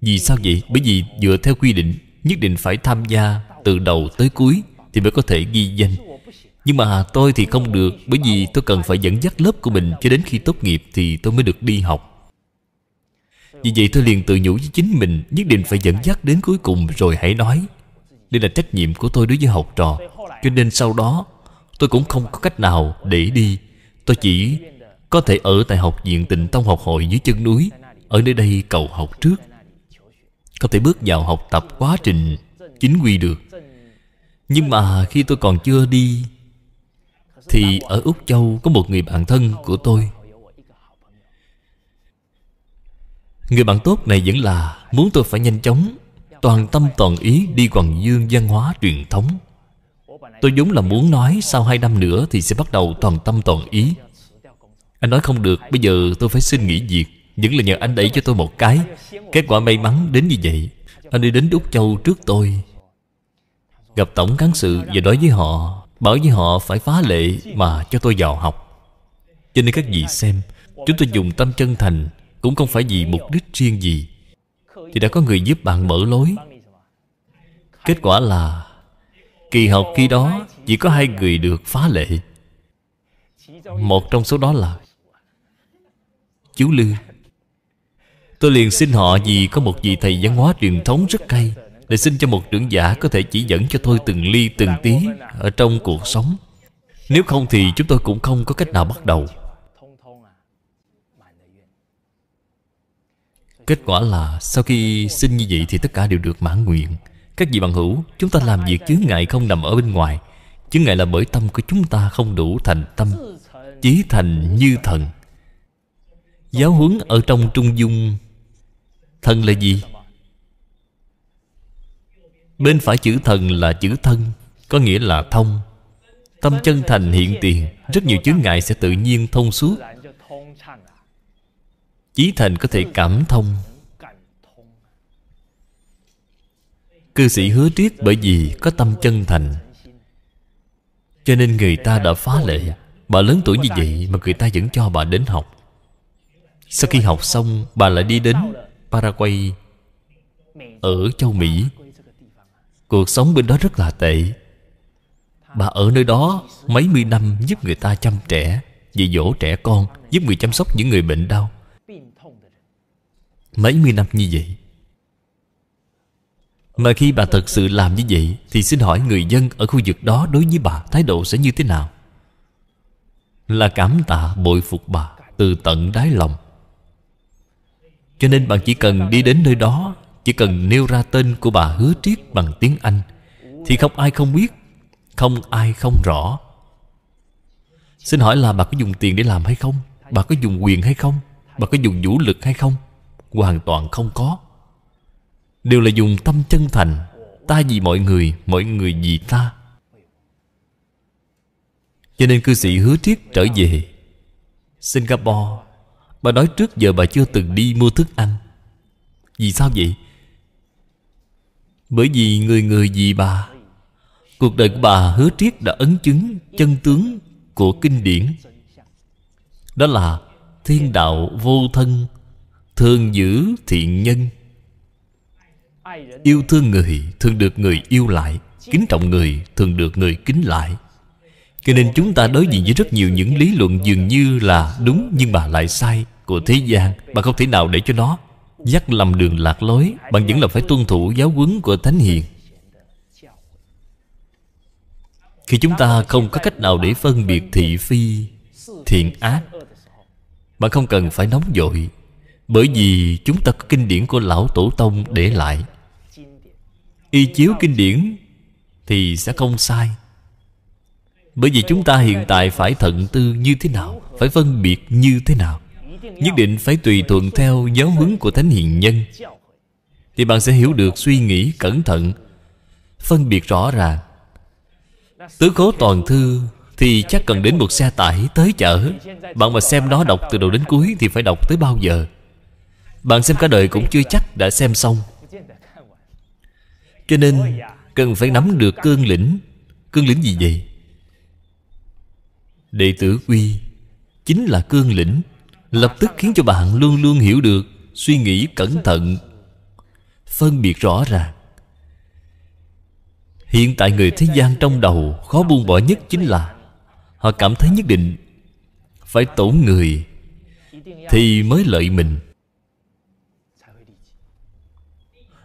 Vì sao vậy? Bởi vì dựa theo quy định Nhất định phải tham gia từ đầu tới cuối Thì mới có thể ghi danh Nhưng mà tôi thì không được Bởi vì tôi cần phải dẫn dắt lớp của mình Cho đến khi tốt nghiệp thì tôi mới được đi học vì vậy tôi liền tự nhủ với chính mình Nhất định phải dẫn dắt đến cuối cùng rồi hãy nói Đây là trách nhiệm của tôi đối với học trò cho nên sau đó tôi cũng không có cách nào để đi tôi chỉ có thể ở tại học viện tịnh tông học hội dưới chân núi ở nơi đây cầu học trước không thể bước vào học tập quá trình chính quy được nhưng mà khi tôi còn chưa đi thì ở úc châu có một người bạn thân của tôi người bạn tốt này vẫn là muốn tôi phải nhanh chóng toàn tâm toàn ý đi quảng dương văn hóa truyền thống Tôi vốn là muốn nói Sau hai năm nữa thì sẽ bắt đầu toàn tâm toàn ý Anh nói không được Bây giờ tôi phải xin nghỉ việc những là nhờ anh đẩy cho tôi một cái Kết quả may mắn đến như vậy Anh đi đến Úc Châu trước tôi Gặp tổng cán sự và nói với họ Bảo với họ phải phá lệ Mà cho tôi vào học Cho nên các vị xem Chúng tôi dùng tâm chân thành Cũng không phải vì mục đích riêng gì Thì đã có người giúp bạn mở lối Kết quả là Kỳ học khi đó Chỉ có hai người được phá lệ Một trong số đó là Chú Lư Tôi liền xin họ vì có một vị thầy văn hóa truyền thống rất hay Để xin cho một trưởng giả có thể chỉ dẫn cho tôi từng ly từng tí Ở trong cuộc sống Nếu không thì chúng tôi cũng không có cách nào bắt đầu Kết quả là sau khi xin như vậy thì tất cả đều được mãn nguyện các vị bằng hữu Chúng ta làm việc chướng ngại không nằm ở bên ngoài Chướng ngại là bởi tâm của chúng ta không đủ thành tâm Chí thành như thần Giáo huấn ở trong trung dung Thần là gì? Bên phải chữ thần là chữ thân Có nghĩa là thông Tâm chân thành hiện tiền Rất nhiều chướng ngại sẽ tự nhiên thông suốt Chí thành có thể cảm thông cư sĩ hứa triết bởi vì có tâm chân thành cho nên người ta đã phá lệ Bà lớn tuổi như vậy mà người ta vẫn cho bà đến học Sau khi học xong bà lại đi đến Paraguay Ở châu Mỹ Cuộc sống bên đó rất là tệ Bà ở nơi đó mấy mươi năm giúp người ta chăm trẻ Dạy dỗ trẻ con Giúp người chăm sóc những người bệnh đau Mấy mươi năm như vậy mà khi bà thật sự làm như vậy Thì xin hỏi người dân ở khu vực đó Đối với bà thái độ sẽ như thế nào Là cảm tạ bội phục bà Từ tận đáy lòng Cho nên bạn chỉ cần đi đến nơi đó Chỉ cần nêu ra tên của bà hứa triết bằng tiếng Anh Thì không ai không biết Không ai không rõ Xin hỏi là bà có dùng tiền để làm hay không Bà có dùng quyền hay không Bà có dùng vũ lực hay không Hoàn toàn không có đều là dùng tâm chân thành ta vì mọi người mọi người vì ta cho nên cư sĩ hứa triết trở về singapore bà nói trước giờ bà chưa từng đi mua thức ăn vì sao vậy bởi vì người người vì bà cuộc đời của bà hứa triết đã ấn chứng chân tướng của kinh điển đó là thiên đạo vô thân thường giữ thiện nhân Yêu thương người thường được người yêu lại Kính trọng người thường được người kính lại Cho nên chúng ta đối diện với rất nhiều những lý luận dường như là đúng nhưng mà lại sai Của thế gian Bạn không thể nào để cho nó dắt lầm đường lạc lối Bạn vẫn là phải tuân thủ giáo huấn của Thánh Hiền Khi chúng ta không có cách nào để phân biệt thị phi Thiện ác Bạn không cần phải nóng vội Bởi vì chúng ta có kinh điển của Lão Tổ Tông để lại y chiếu kinh điển thì sẽ không sai bởi vì chúng ta hiện tại phải thận tư như thế nào phải phân biệt như thế nào nhất định phải tùy thuận theo giáo huấn của thánh hiền nhân thì bạn sẽ hiểu được suy nghĩ cẩn thận phân biệt rõ ràng tứ cố toàn thư thì chắc cần đến một xe tải tới chở bạn mà xem nó đọc từ đầu đến cuối thì phải đọc tới bao giờ bạn xem cả đời cũng chưa chắc đã xem xong cho nên cần phải nắm được cương lĩnh Cương lĩnh gì vậy? Đệ tử quy Chính là cương lĩnh Lập tức khiến cho bạn luôn luôn hiểu được Suy nghĩ cẩn thận Phân biệt rõ ràng Hiện tại người thế gian trong đầu Khó buông bỏ nhất chính là Họ cảm thấy nhất định Phải tổn người Thì mới lợi mình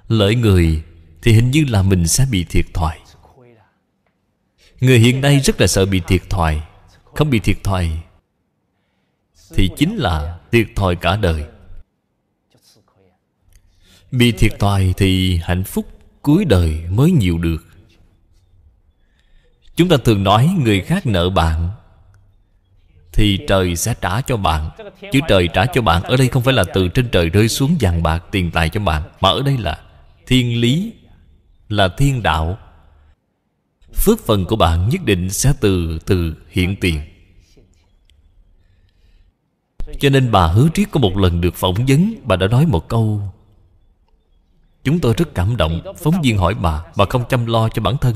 Lợi người thì hình như là mình sẽ bị thiệt thòi người hiện nay rất là sợ bị thiệt thòi không bị thiệt thòi thì chính là thiệt thòi cả đời bị thiệt thòi thì hạnh phúc cuối đời mới nhiều được chúng ta thường nói người khác nợ bạn thì trời sẽ trả cho bạn chứ trời trả cho bạn ở đây không phải là từ trên trời rơi xuống vàng bạc tiền tài cho bạn mà ở đây là thiên lý là thiên đạo phước phần của bạn nhất định sẽ từ từ hiện tiền cho nên bà hứa triết có một lần được phỏng vấn bà đã nói một câu chúng tôi rất cảm động phóng viên hỏi bà bà không chăm lo cho bản thân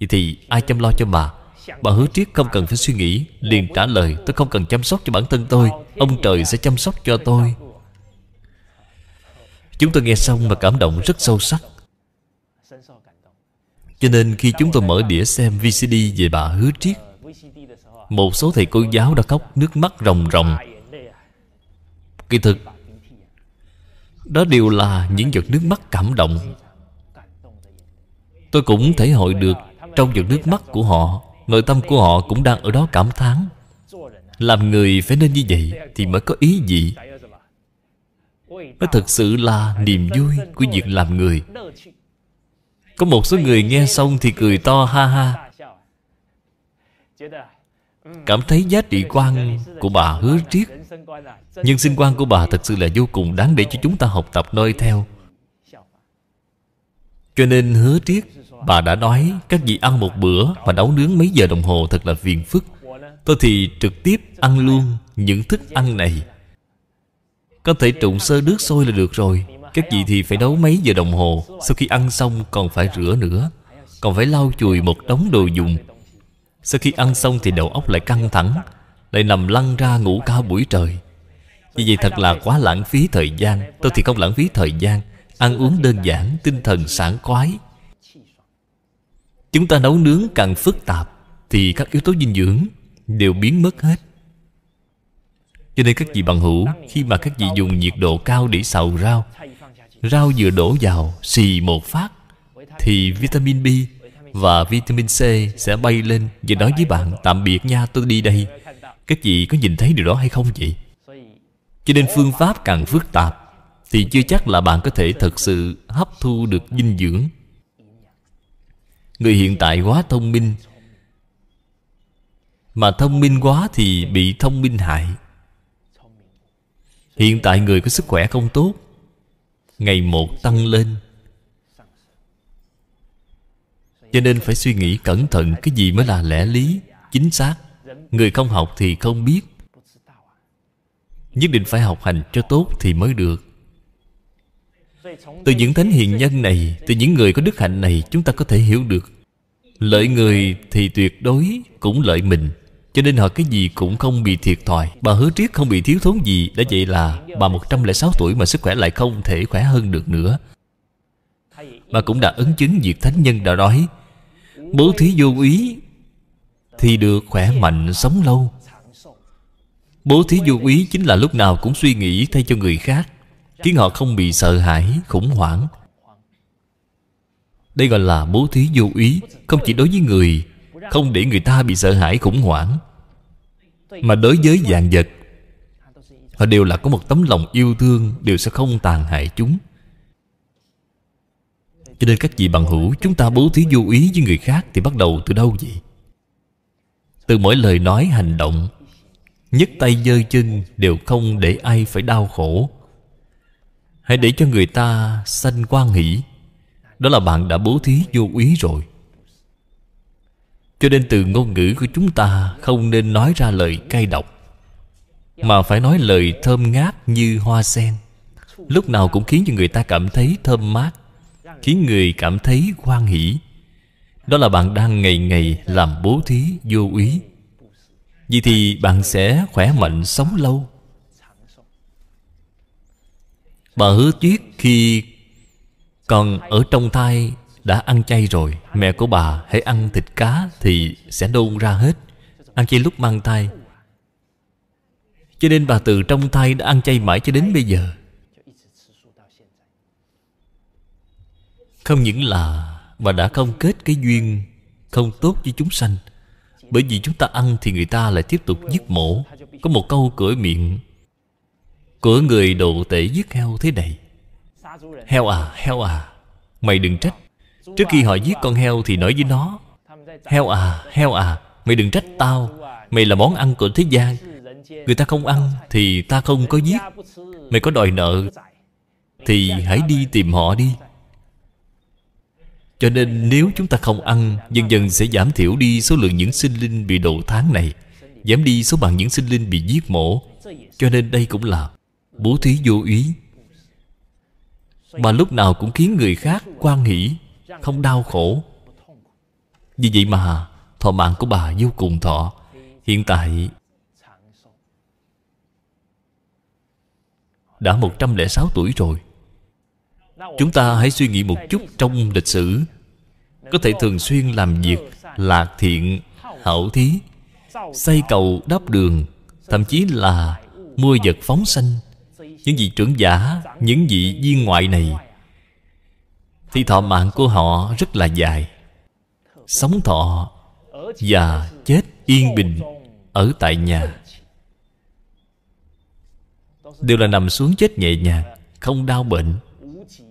vậy thì ai chăm lo cho bà bà hứa triết không cần phải suy nghĩ liền trả lời tôi không cần chăm sóc cho bản thân tôi ông trời sẽ chăm sóc cho tôi chúng tôi nghe xong mà cảm động rất sâu sắc cho nên khi chúng tôi mở đĩa xem VCD về bà Hứa Triết ờ, Một số thầy cô giáo đã khóc nước mắt ròng ròng à? Kỳ thực à? Đó đều là những giọt nước mắt cảm động à, Tôi cũng thể hội được Trong giọt nước mắt của họ Nội tâm của họ cũng đang ở đó cảm thán Làm người phải nên như vậy Thì mới có ý gì mới thật sự là niềm vui Của việc làm người có một số người nghe xong thì cười to ha ha Cảm thấy giá trị quan của bà hứa triết Nhân sinh quan của bà thật sự là vô cùng đáng để cho chúng ta học tập noi theo Cho nên hứa triết Bà đã nói các vị ăn một bữa và nấu nướng mấy giờ đồng hồ thật là phiền phức Tôi thì trực tiếp ăn luôn những thức ăn này Có thể trụng sơ nước sôi là được rồi các vị thì phải nấu mấy giờ đồng hồ Sau khi ăn xong còn phải rửa nữa Còn phải lau chùi một đống đồ dùng Sau khi ăn xong thì đầu óc lại căng thẳng Lại nằm lăn ra ngủ cả buổi trời Vì vậy thật là quá lãng phí thời gian Tôi thì không lãng phí thời gian Ăn uống đơn giản, tinh thần sảng khoái Chúng ta nấu nướng càng phức tạp Thì các yếu tố dinh dưỡng đều biến mất hết cho nên các vị bằng hữu Khi mà các vị dùng nhiệt độ cao để xào rau rau vừa đổ vào xì một phát thì vitamin B và vitamin C sẽ bay lên và nói với bạn tạm biệt nha tôi đi đây các chị có nhìn thấy điều đó hay không vậy cho nên phương pháp càng phức tạp thì chưa chắc là bạn có thể thật sự hấp thu được dinh dưỡng người hiện tại quá thông minh mà thông minh quá thì bị thông minh hại hiện tại người có sức khỏe không tốt ngày một tăng lên cho nên phải suy nghĩ cẩn thận cái gì mới là lẽ lý chính xác người không học thì không biết nhất định phải học hành cho tốt thì mới được từ những thánh hiền nhân này từ những người có đức hạnh này chúng ta có thể hiểu được lợi người thì tuyệt đối cũng lợi mình cho nên họ cái gì cũng không bị thiệt thòi Bà hứa triết không bị thiếu thốn gì Đã vậy là bà 106 tuổi mà sức khỏe lại không thể khỏe hơn được nữa Bà cũng đã ứng chứng việc thánh nhân đã nói Bố thí vô úy Thì được khỏe mạnh sống lâu Bố thí vô úy chính là lúc nào cũng suy nghĩ thay cho người khác Khiến họ không bị sợ hãi, khủng hoảng Đây gọi là bố thí vô úy Không chỉ đối với người không để người ta bị sợ hãi khủng hoảng Mà đối với dạng vật Họ đều là có một tấm lòng yêu thương Đều sẽ không tàn hại chúng Cho nên các vị bằng hữu Chúng ta bố thí vô ý với người khác Thì bắt đầu từ đâu vậy? Từ mỗi lời nói hành động nhấc tay dơ chân Đều không để ai phải đau khổ Hãy để cho người ta sanh quan hỷ Đó là bạn đã bố thí vô ý rồi cho nên từ ngôn ngữ của chúng ta không nên nói ra lời cay độc mà phải nói lời thơm ngát như hoa sen lúc nào cũng khiến cho người ta cảm thấy thơm mát khiến người cảm thấy hoan hỷ đó là bạn đang ngày ngày làm bố thí vô úy vì thì bạn sẽ khỏe mạnh sống lâu bà hứa tuyết khi còn ở trong thai đã ăn chay rồi Mẹ của bà hãy ăn thịt cá Thì sẽ nôn ra hết Ăn chay lúc mang thai Cho nên bà từ trong thai đã ăn chay mãi cho đến bây giờ Không những là Bà đã không kết cái duyên Không tốt với chúng sanh Bởi vì chúng ta ăn thì người ta lại tiếp tục giết mổ Có một câu cửa miệng Của người độ tể giết heo thế này Heo à, heo à Mày đừng trách Trước khi họ giết con heo thì nói với nó Heo à, heo à Mày đừng trách tao Mày là món ăn của thế gian Người ta không ăn thì ta không có giết Mày có đòi nợ Thì hãy đi tìm họ đi Cho nên nếu chúng ta không ăn Dần dần sẽ giảm thiểu đi số lượng những sinh linh bị độ tháng này Giảm đi số bằng những sinh linh bị giết mổ Cho nên đây cũng là Bố thí vô ý Mà lúc nào cũng khiến người khác quan hỷ không đau khổ Vì vậy mà Thọ mạng của bà vô cùng thọ Hiện tại Đã 106 tuổi rồi Chúng ta hãy suy nghĩ một chút trong lịch sử Có thể thường xuyên làm việc Lạc thiện Hảo thí Xây cầu đắp đường Thậm chí là mua vật phóng sanh Những vị trưởng giả Những vị viên ngoại này thì thọ mạng của họ rất là dài Sống thọ Và chết yên bình Ở tại nhà Đều là nằm xuống chết nhẹ nhàng Không đau bệnh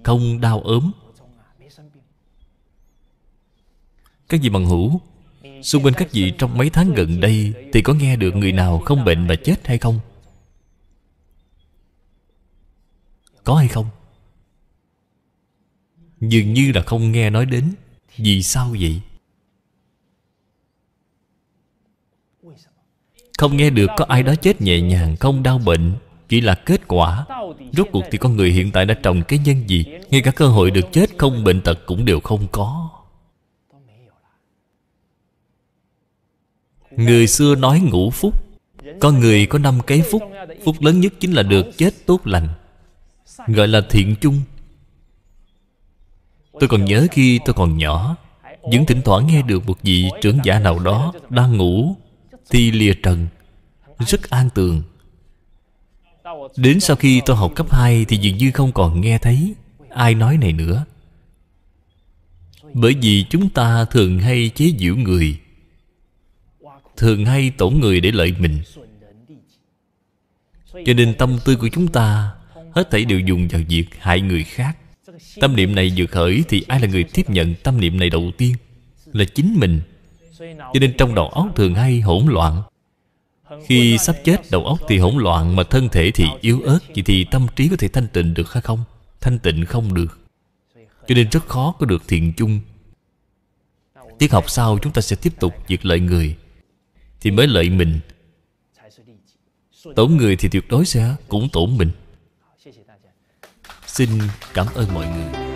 Không đau ốm Các vị bằng hữu Xung quanh các vị trong mấy tháng gần đây Thì có nghe được người nào không bệnh mà chết hay không? Có hay không? Dường như là không nghe nói đến Vì sao vậy? Không nghe được có ai đó chết nhẹ nhàng Không đau bệnh Chỉ là kết quả Rốt cuộc thì con người hiện tại đã trồng cái nhân gì Ngay cả cơ hội được chết không bệnh tật cũng đều không có Người xưa nói ngũ phúc Con người có năm cái phúc Phúc lớn nhất chính là được chết tốt lành Gọi là thiện chung Tôi còn nhớ khi tôi còn nhỏ Vẫn thỉnh thoảng nghe được một vị trưởng giả nào đó Đang ngủ Thì lìa trần Rất an tường Đến sau khi tôi học cấp 2 Thì dường như không còn nghe thấy Ai nói này nữa Bởi vì chúng ta thường hay chế giễu người Thường hay tổn người để lợi mình Cho nên tâm tư của chúng ta Hết thảy đều dùng vào việc hại người khác Tâm niệm này vừa khởi Thì ai là người tiếp nhận tâm niệm này đầu tiên Là chính mình Cho nên trong đầu óc thường hay hỗn loạn Khi sắp chết đầu óc thì hỗn loạn Mà thân thể thì yếu ớt Vậy thì tâm trí có thể thanh tịnh được hay không Thanh tịnh không được Cho nên rất khó có được thiện chung Tiết học sau chúng ta sẽ tiếp tục việc lợi người Thì mới lợi mình Tổn người thì tuyệt đối sẽ cũng tổn mình Xin cảm ơn mọi người